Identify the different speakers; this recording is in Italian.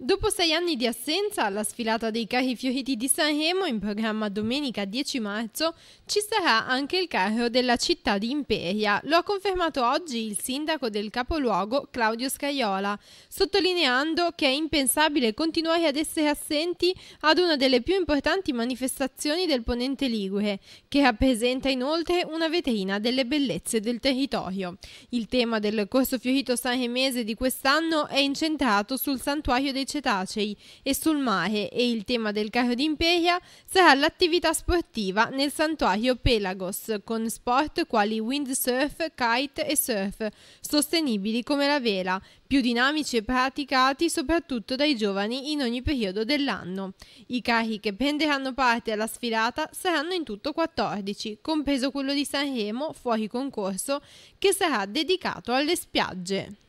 Speaker 1: Dopo sei anni di assenza, la sfilata dei carri fioriti di Sanremo, in programma domenica 10 marzo, ci sarà anche il carro della città di Imperia. Lo ha confermato oggi il sindaco del capoluogo Claudio Scaiola, sottolineando che è impensabile continuare ad essere assenti ad una delle più importanti manifestazioni del Ponente Ligure, che rappresenta inoltre una vetrina delle bellezze del territorio. Il tema del corso fiorito sanremese di quest'anno è incentrato sul santuario dei cetacei e sul mare e il tema del carro d'imperia sarà l'attività sportiva nel santuario Pelagos con sport quali windsurf, kite e surf, sostenibili come la vela, più dinamici e praticati soprattutto dai giovani in ogni periodo dell'anno. I carri che prenderanno parte alla sfilata saranno in tutto 14, compreso quello di Sanremo fuori concorso che sarà dedicato alle spiagge.